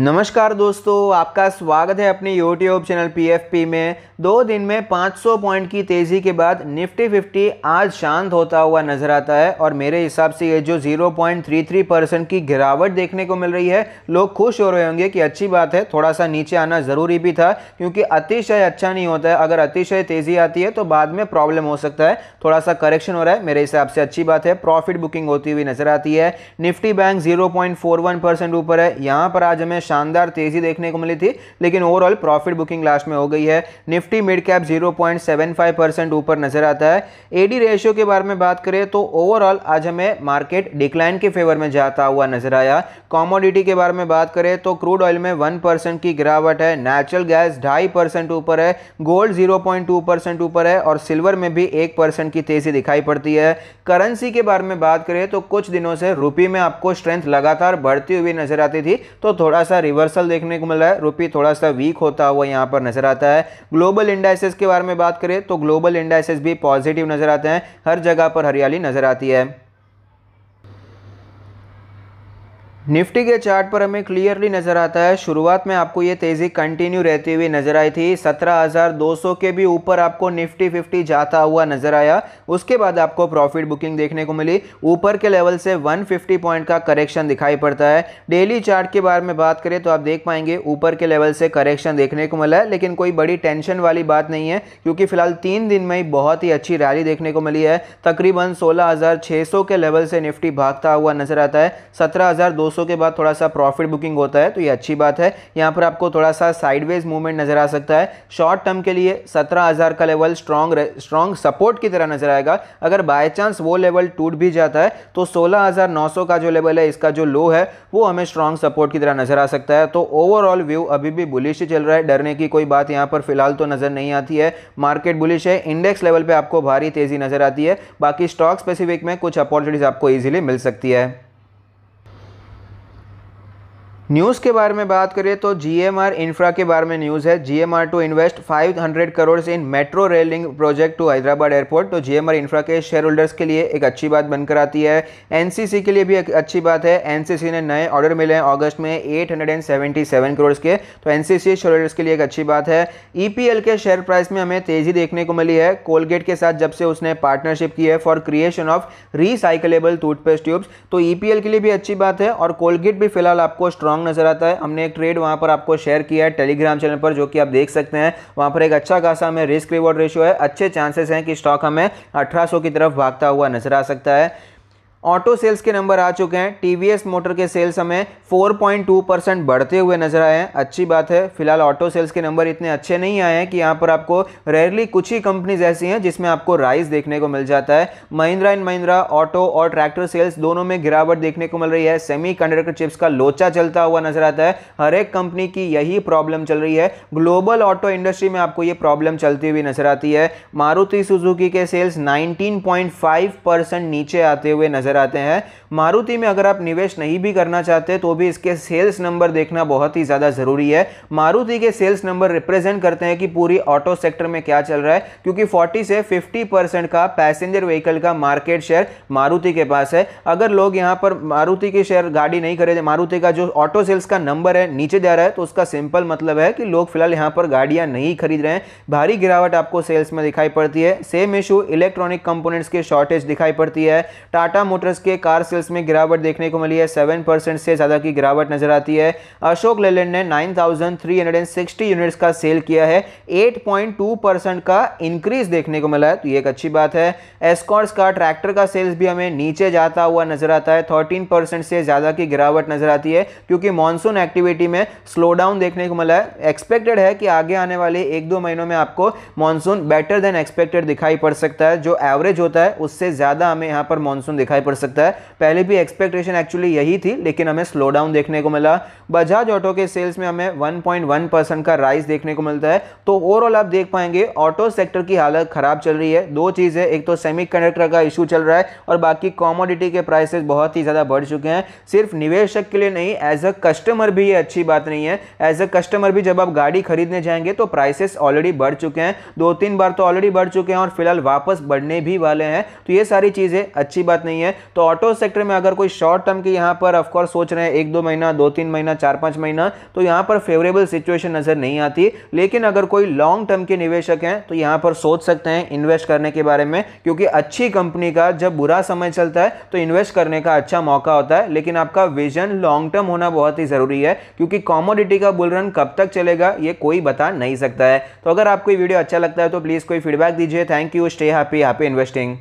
नमस्कार दोस्तों आपका स्वागत है अपने यूट्यूब चैनल पी में दो दिन में 500 पॉइंट की तेज़ी के बाद निफ्टी 50 आज शांत होता हुआ नज़र आता है और मेरे हिसाब से ये जो 0.33 परसेंट की गिरावट देखने को मिल रही है लोग खुश हो रहे होंगे कि अच्छी बात है थोड़ा सा नीचे आना ज़रूरी भी था क्योंकि अतिशय अच्छा नहीं होता है अगर अतिशय तेज़ी आती है तो बाद में प्रॉब्लम हो सकता है थोड़ा सा करेक्शन हो रहा है मेरे हिसाब से अच्छी बात है प्रॉफिट बुकिंग होती हुई नज़र आती है निफ्टी बैंक जीरो ऊपर है यहाँ पर आज हमें शानदार तेजी देखने को मिली थी लेकिन ओवरऑल प्रॉफिट बुकिंग लास्ट में हो गई है निफ्टी मिड कैप 0.75 परसेंट ऊपर नजर आता है एडी रेशियो के बारे में बात करें तो ओवरऑल आज हमें मार्केट डिक्लाइन के फेवर में जाता हुआ नजर आया कॉमोडिटी के बारे में बात करें तो क्रूड ऑयल में वन परसेंट की गिरावट है नेचुरल गैस ढाई परसेंट ऊपर है gold zero point two percent ऊपर है और सिल्वर में भी एक परसेंट की तेजी दिखाई पड़ती है करेंसी के बारे में बात करें तो कुछ दिनों से रुपये में आपको स्ट्रेंथ लगातार बढ़ती हुई नजर आती थी तो थोड़ा सा सा रिवर्सल देखने को मिल रहा है रुपी थोड़ा सा वीक होता हुआ यहाँ पर नजर आता है ग्लोबल इंडाइसेस के बारे में बात करें तो ग्लोबल इंडाइसेस भी पॉजिटिव नजर आते हैं हर जगह पर हरियाली नजर आती है निफ्टी के चार्ट पर हमें क्लियरली नज़र आता है शुरुआत में आपको ये तेज़ी कंटिन्यू रहती हुई नज़र आई थी 17,200 के भी ऊपर आपको निफ्टी 50 जाता हुआ नज़र आया उसके बाद आपको प्रॉफिट बुकिंग देखने को मिली ऊपर के लेवल से 150 पॉइंट का करेक्शन दिखाई पड़ता है डेली चार्ट के बारे में बात करें तो आप देख पाएंगे ऊपर के लेवल से करेक्शन देखने को मिला है लेकिन कोई बड़ी टेंशन वाली बात नहीं है क्योंकि फ़िलहाल तीन दिन में ही बहुत ही अच्छी रैली देखने को मिली है तकरीबन सोलह के लेवल से निफ्टी भागता हुआ नज़र आता है सत्रह 200 के बाद थोड़ा सा प्रॉफिट बुकिंग होता है तो ये अच्छी बात है यहाँ पर आपको थोड़ा सा साइडवेज मूवमेंट नजर आ सकता है शॉर्ट टर्म के लिए 17000 का लेवल स्ट्रॉन्ग स्ट्रॉन्ग सपोर्ट की तरह नजर आएगा अगर बाय चांस वो लेवल टूट भी जाता है तो 16900 का जो लेवल है इसका जो लो है वो हमें स्ट्रॉन्ग सपोर्ट की तरह नजर आ सकता है तो ओवरऑल व्यू अभी भी बुलिश चल रहा है डरने की कोई बात यहाँ पर फिलहाल तो नजर नहीं आती है मार्केट बुलिश है इंडेक्स लेवल पर आपको भारी तेजी नजर आती है बाकी स्टॉक स्पेसिफिक में कुछ अपॉर्चुनिटीज आपको ईजिली मिल सकती है न्यूज़ के बारे में बात करें तो जी एम आर इंफ्रा के बारे में न्यूज़ है G M R to invest 500 crore in metro rail project to Hyderabad airport तो जी एम आर इंफ्रा के शेयर होल्डर्स के लिए एक अच्छी बात बनकर आती है एन सी सी के लिए भी एक अच्छी बात है एन सी सी ने नए ऑर्डर मिले हैं अगस्त में eight hundred and seventy seven crore के तो N C C shareholders के लिए एक अच्छी बात है ई पी एल के शेयर प्राइस में हमें तेज़ी देखने को मिली है कोलगेट के साथ जब से उसने पार्टनरशिप की है for creation of recyclable toothpaste tubes तो ई पी एल के लिए भी अच्छी बात है और कोलगेट भी फिलहाल आपको स्ट्रॉन्ग स्ट्रांग नज़र आता है हमने एक ट्रेड वहाँ पर आपको शेयर किया है टेलीग्राम चैनल पर जो कि आप देख सकते हैं वहाँ पर एक अच्छा खासा हमें रिस्क रिवॉर्ड रेशियो है अच्छे चांसेस हैं कि स्टॉक हमें अठारह की तरफ भागता हुआ नजर आ सकता है ऑटो सेल्स के नंबर आ चुके हैं टीवीएस मोटर के सेल्स हमें 4.2 परसेंट बढ़ते हुए नजर आए हैं अच्छी बात है फिलहाल ऑटो सेल्स के नंबर इतने अच्छे नहीं आए हैं कि यहाँ पर आपको रेयरली कुछ ही कंपनीज ऐसी हैं जिसमें आपको राइस देखने को मिल जाता है महिंद्रा एंड महिंद्रा ऑटो और ट्रैक्टर सेल्स दोनों में गिरावट देखने को मिल रही है सेमी चिप्स का लोचा चलता हुआ नजर आता है हर एक कंपनी की यही प्रॉब्लम चल रही है ग्लोबल ऑटो इंडस्ट्री में आपको ये प्रॉब्लम चलती हुई नजर आती है मारुति सुजुकी के सेल्स नाइनटीन परसेंट नीचे आते हुए नजर नज़र आते हैं मारुति में अगर आप निवेश नहीं भी करना चाहते तो भी इसके सेल्स नंबर देखना बहुत ही ज़्यादा ज़रूरी है मारुति के सेल्स नंबर रिप्रेजेंट करते हैं कि पूरी ऑटो सेक्टर में क्या चल रहा है क्योंकि 40 से 50 परसेंट का पैसेंजर व्हीकल का मार्केट शेयर मारुति के पास है अगर लोग यहाँ पर मारुति के शेयर गाड़ी नहीं खरीदे मारुति का जो ऑटो सेल्स का नंबर है नीचे जा रहा है तो उसका सिंपल मतलब है कि लोग फिलहाल यहाँ पर गाड़ियाँ नहीं खरीद रहे हैं भारी गिरावट आपको सेल्स में दिखाई पड़ती है सेम इशू इलेक्ट्रॉनिक कंपोनेंट्स की शॉर्टेज दिखाई पड़ती है टाटा मोटर मोटर्स के कार सेल्स में गिरावट देखने को मिली है सेवन परसेंट से ज़्यादा की गिरावट नजर आती है अशोक लेलैंड ने nine thousand three hundred and sixty units का सेल किया है एट पॉइंट टू परसेंट का इंक्रीज देखने को मिला है तो ये एक अच्छी बात है एस्कॉर्ट्स का ट्रैक्टर का सेल्स भी हमें नीचे जाता हुआ नजर आता है थर्टीन परसेंट से ज़्यादा की गिरावट नजर आती है क्योंकि मानसून एक्टिविटी में स्लो डाउन देखने को मिला है एक्सपेक्टेड है कि आगे आने वाले एक दो महीनों में आपको मानसून बेटर देन एक्सपेक्टेड दिखाई पड़ सकता है जो एवरेज होता है उससे ज़्यादा हमें यहाँ पर मानसून दिखाई पड़ सकता है पहले भी एक्सपेक्टेशन एक्चुअली यही थी लेकिन हमें स्लो डाउन देखने को मिला बजाज ऑटो के सेल्स में हमें 1.1 परसेंट का राइस देखने को मिलता है तो ओवरऑल आप देख पाएंगे ऑटो सेक्टर की हालत खराब चल रही है दो चीज़ है एक तो सेमी का इशू चल रहा है और बाकी कॉमोडिटी के प्राइसेस बहुत ही ज़्यादा बढ़ चुके हैं सिर्फ निवेशक के लिए नहीं एज अ कस्टमर भी ये अच्छी बात नहीं है एज अ कस्टमर भी जब आप गाड़ी खरीदने जाएंगे तो प्राइसेस ऑलरेडी बढ़ चुके हैं दो तीन बार तो ऑलरेडी बढ़ चुके हैं और फिलहाल वापस बढ़ने भी वाले हैं तो ये सारी चीज़ें अच्छी बात नहीं है तो ऑटो सेक्टर में अगर कोई शॉर्ट टर्म के यहाँ पर ऑफकोर्स सोच रहे हैं एक दो महीना दो तीन महीना चार पाँच महीना तो यहाँ पर फेवरेबल सिचुएशन नज़र नहीं आती लेकिन अगर कोई लॉन्ग टर्म के निवेशक हैं तो यहाँ पर सोच सकते हैं इन्वेस्ट करने के बारे में क्योंकि अच्छी कंपनी का जब बुरा समय चलता है तो इन्वेस्ट करने का अच्छा मौका होता है लेकिन आपका विजन लॉन्ग टर्म होना बहुत ही ज़रूरी है क्योंकि कॉमोडिटी का बुल रन कब तक चलेगा ये कोई बता नहीं सकता है तो अगर आपको वीडियो अच्छा लगता है तो प्लीज़ कोई फीडबैक दीजिए thank you stay happy happy investing